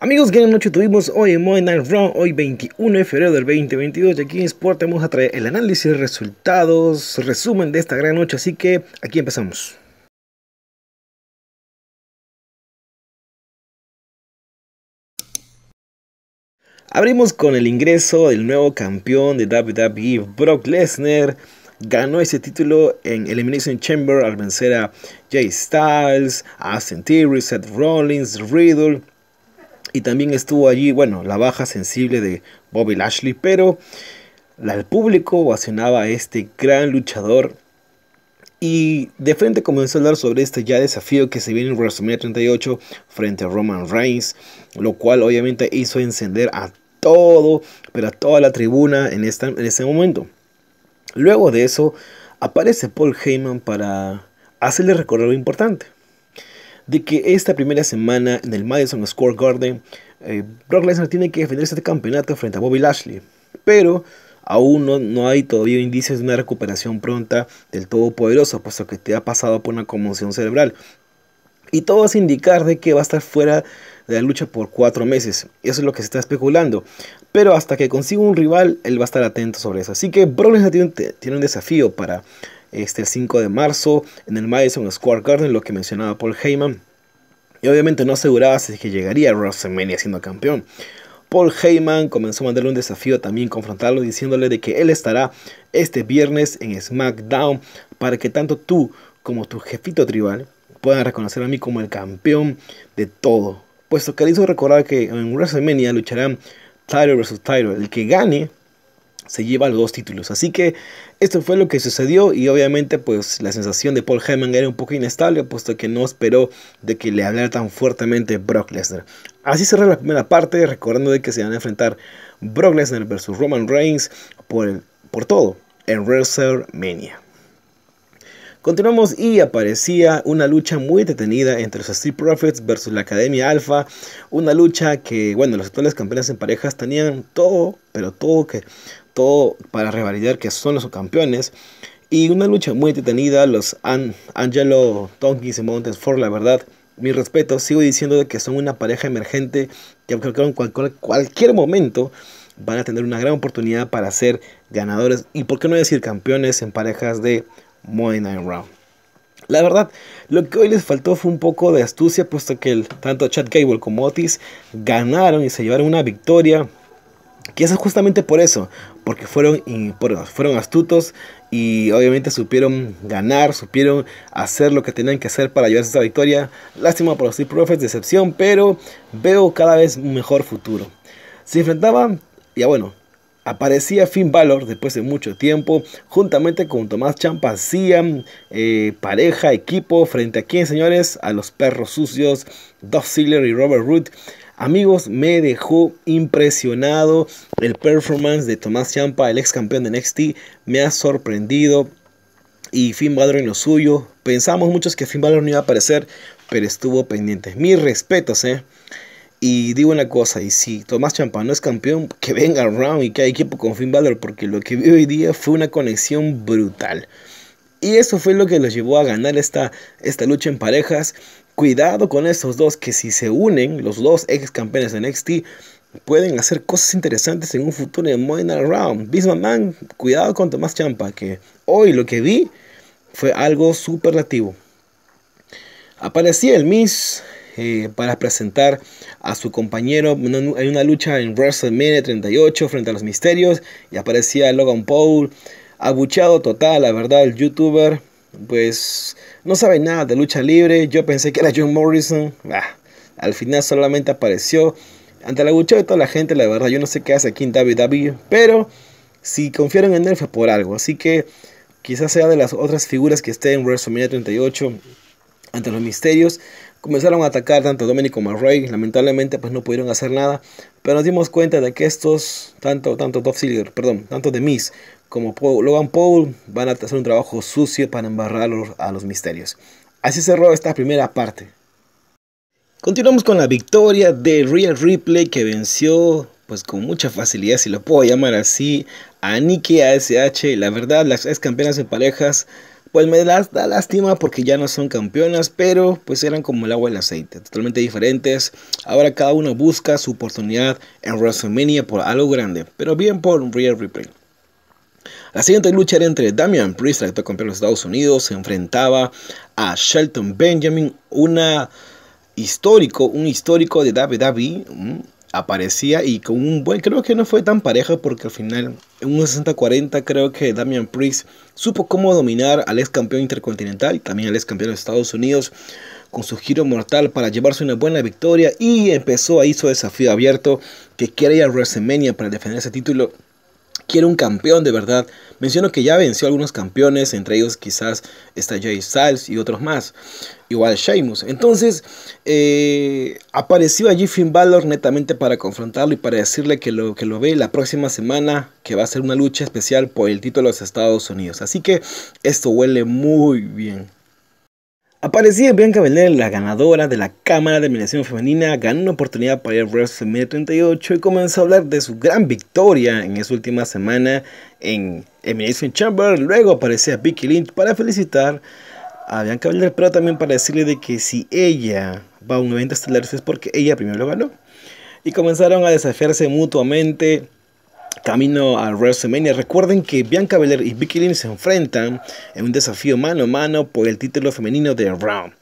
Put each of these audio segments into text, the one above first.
Amigos, gran noche tuvimos hoy en Monday Night Raw, hoy 21 de febrero del 2022 y aquí en Sport vamos a traer el análisis, resultados, resumen de esta gran noche, así que aquí empezamos. Abrimos con el ingreso del nuevo campeón de WWE, Brock Lesnar. Ganó ese título en Elimination Chamber al vencer a Jay Styles, Austin Theory, Seth Rollins, Riddle y también estuvo allí, bueno, la baja sensible de Bobby Lashley, pero el público ovacionaba a este gran luchador y de frente comenzó a hablar sobre este ya desafío que se viene en WrestleMania 38 frente a Roman Reigns, lo cual obviamente hizo encender a todo, pero a toda la tribuna en, esta, en ese momento. Luego de eso, aparece Paul Heyman para hacerle recordar lo importante de que esta primera semana en el Madison Square Garden, eh, Brock Lesnar tiene que defender este campeonato frente a Bobby Lashley. Pero aún no, hay todavía indicios de una recuperación pronta del Todopoderoso, puesto que te ha pasado por una conmoción cerebral. Y todo hace indicar de que va a estar fuera de la lucha por cuatro meses. Eso es lo que se está especulando. Pero hasta que consiga un rival, él va a estar atento sobre eso. Así que Brock Lesnar tiene un desafío para este, 5 de marzo en el Madison Square Garden, lo que mencionaba Paul Heyman. Y obviamente no aseguraba si que llegaría a WrestleMania siendo campeón. Paul Heyman comenzó a mandarle un desafío también, confrontarlo diciéndole de que él estará este viernes en SmackDown para que tanto tú como tu jefito tribal puedan reconocer a mí como el campeón de todo. Puesto que le hizo recordar que en WrestleMania lucharán Tyler vs. Tyler. El que gane se lleva los dos títulos. Así que esto fue lo que sucedió y obviamente pues la sensación de Paul Heyman era un poco inestable puesto que no esperó de que le hablara tan fuertemente Brock Lesnar. Así cerró la primera parte recordando de que se van a enfrentar Brock Lesnar versus Roman Reigns por, por todo en WrestleMania. Continuamos y aparecía una lucha muy detenida entre los Street Profits versus la Academia Alpha. Una lucha que, bueno, los actuales campeones en parejas tenían todo, pero todo que todo para revalidar que son los campeones. Y una lucha muy entretenida, los Angelo Tonkins y Mountain Ford, la verdad, mi respeto, sigo diciendo que son una pareja emergente que creo que en cualquier, momento van a tener una gran oportunidad para ser ganadores y por qué no decir campeones en parejas de Monday Night La verdad, lo que hoy les faltó fue un poco de astucia, puesto que tanto Chad Gable como Otis ganaron y se llevaron una victoria es justamente por eso, porque fueron, fueron astutos y obviamente supieron ganar, supieron hacer lo que tenían que hacer para llevarse esa victoria. Lástima por los Steel decepción, pero veo cada vez un mejor futuro. Se enfrentaba, ya bueno, Aparecía Finn Balor después de mucho tiempo, juntamente con Tomás Champa, hacían eh, pareja, equipo, frente a quién, señores, a los perros sucios, Doug Ziggler y Robert Root. Amigos, me dejó impresionado el performance de Tomás Champa, el ex campeón de NXT, me ha sorprendido. Y Finn Balor en lo suyo. Pensamos muchos que Finn Balor no iba a aparecer, pero estuvo pendiente. Mis respetos, eh. Y digo una cosa, y si Tomás Champa no es campeón, que venga Round y que hay equipo con Finn Balor, porque lo que vi hoy día fue una conexión brutal. Y eso fue lo que los llevó a ganar esta, esta lucha en parejas. Cuidado con estos dos, que si se unen, los dos ex campeones de NXT, pueden hacer cosas interesantes en un futuro en Moinal Round. Man, cuidado con Tomás Champa, que hoy lo que vi fue algo superlativo. Aparecía el Miss eh, para presentar a su compañero en una, lucha en WrestleMania 38 frente a los misterios y aparecía Logan Paul abuchado total, la verdad, el youtuber pues no sabe nada de lucha libre, yo pensé que era John Morrison, ah, al final solamente apareció ante el abucheo de toda la gente, la verdad, yo no sé qué hace aquí en WWE, pero si confiaron en él fue por algo, así que quizás sea de las otras figuras que esté en WrestleMania 38 ante los misterios comenzaron a atacar tanto a Dominic como a Lamentablemente, pues no pudieron hacer nada. Pero nos dimos cuenta de que estos, tanto, tanto perdón, tanto The Miz como Logan Paul, van a hacer un trabajo sucio para embarrar a los misterios. Así cerró esta primera parte. Continuamos con la victoria de Real Ripley que venció pues con mucha facilidad, si lo puedo llamar así, a Nikki ASH. La verdad, las ex campeonas en parejas pues me da lástima porque ya no son campeonas, pero pues eran como el agua y el aceite, totalmente diferentes. Ahora cada uno busca su oportunidad en WrestleMania por algo grande, pero bien por un Real Replay. La siguiente lucha era entre Damian Priest, el campeón de los Estados Unidos, se enfrentaba a Shelton Benjamin, una histórico, un histórico de WWE, mm, aparecía y con un buen, creo que no fue tan pareja porque al final en un 60-40 creo que Damian Priest supo cómo dominar al ex campeón intercontinental también al ex campeón de Estados Unidos con su giro mortal para llevarse una buena victoria y empezó ahí su desafío abierto que quiere ir a WrestleMania para defender ese título Quiere un campeón de verdad. Menciono que ya venció algunos campeones, entre ellos quizás está Jay Styles y otros más, igual Sheamus. Entonces eh, apareció allí Finn Balor netamente para confrontarlo y para decirle que lo, que lo ve la próxima semana, que va a ser una lucha especial por el título de los Estados Unidos. Así que esto huele muy bien. Aparecía Bianca Belair, la ganadora de la Cámara de Eliminación Femenina, ganó una oportunidad para ir a WrestleMania 38 y comenzó a hablar de su gran victoria en esa última semana en Elimination Chamber. Luego aparecía Vicky Lynch para felicitar a Bianca Belair, pero también para decirle de que si ella va a un evento estelar es porque ella primero lo ganó. Y comenzaron a desafiarse mutuamente camino a WrestleMania. Recuerden que Bianca Belair y Vicky Lynch se enfrentan en un desafío mano a mano por el título femenino de Raw.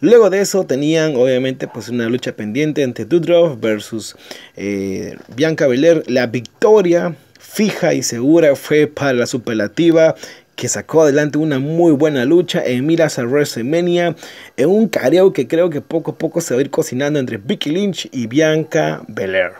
Luego de eso tenían obviamente pues una lucha pendiente entre Dudroff versus eh, Bianca Belair. La victoria fija y segura fue para la superlativa que sacó adelante una muy buena lucha en miras a WrestleMania, en un careo que creo que poco a poco se va a ir cocinando entre Vicky Lynch y Bianca Belair.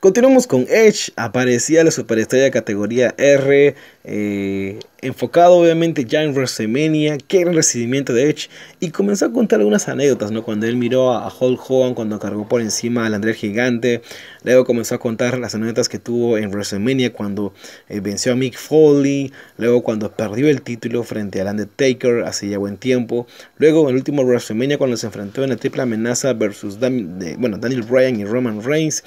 Continuamos con Edge, aparecía la superestrella categoría R, eh, enfocado obviamente ya en WrestleMania, que era el recibimiento de Edge, y comenzó a contar algunas anécdotas, ¿no? Cuando él miró a Hulk Hogan, cuando cargó por encima al André Gigante, luego comenzó a contar las anécdotas que tuvo en WrestleMania, cuando eh, venció a Mick Foley, luego cuando perdió el título frente al Undertaker hace ya buen tiempo, luego en el último WrestleMania cuando se enfrentó en la triple amenaza versus bueno, Daniel Bryan y Roman Reigns,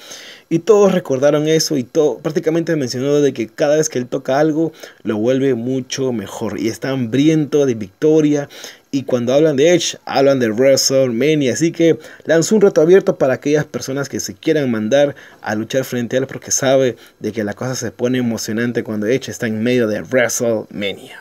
y todos recordaron eso y todo, prácticamente mencionó de que cada vez que él toca algo, lo vuelve mucho mejor. Y está hambriento de victoria. Y cuando hablan de Edge, hablan de WrestleMania. Así que lanzó un reto abierto para aquellas personas que se quieran mandar a luchar frente a él porque sabe de que la cosa se pone emocionante cuando Edge está en medio de WrestleMania.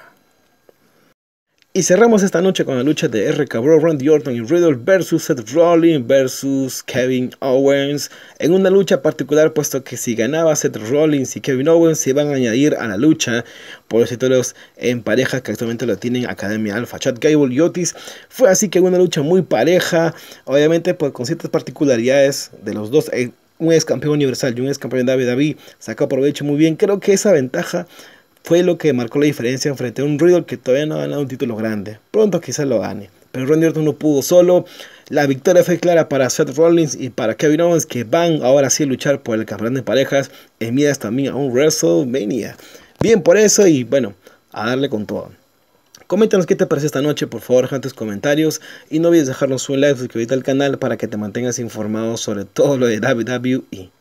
Y cerramos esta noche con la lucha de R. Cabrón, Randy Orton y Riddle versus Seth Rollins versus Kevin Owens. En una lucha particular, puesto que si ganaba Seth Rollins y Kevin Owens se iban a añadir a la lucha por los títulos en pareja que actualmente lo tienen Academia Alpha, Chad Gable y Otis. Fue así que una lucha muy pareja, obviamente pues, con ciertas particularidades de los dos. Eh, un ex campeón universal y un ex campeón David David sacó provecho muy bien. Creo que esa ventaja fue lo que marcó la diferencia frente a un Riddle que todavía no ha ganado un título grande. Pronto quizás lo gane. Pero Randy Orton no pudo solo. La victoria fue clara para Seth Rollins y para Kevin Owens que van ahora sí a luchar por el campeonato de parejas en miras también a un WrestleMania. Bien por eso y bueno, a darle con todo. Coméntanos qué te parece esta noche, por favor, deja tus comentarios y no olvides dejarnos un like, suscribirte al canal para que te mantengas informado sobre todo lo de WWE.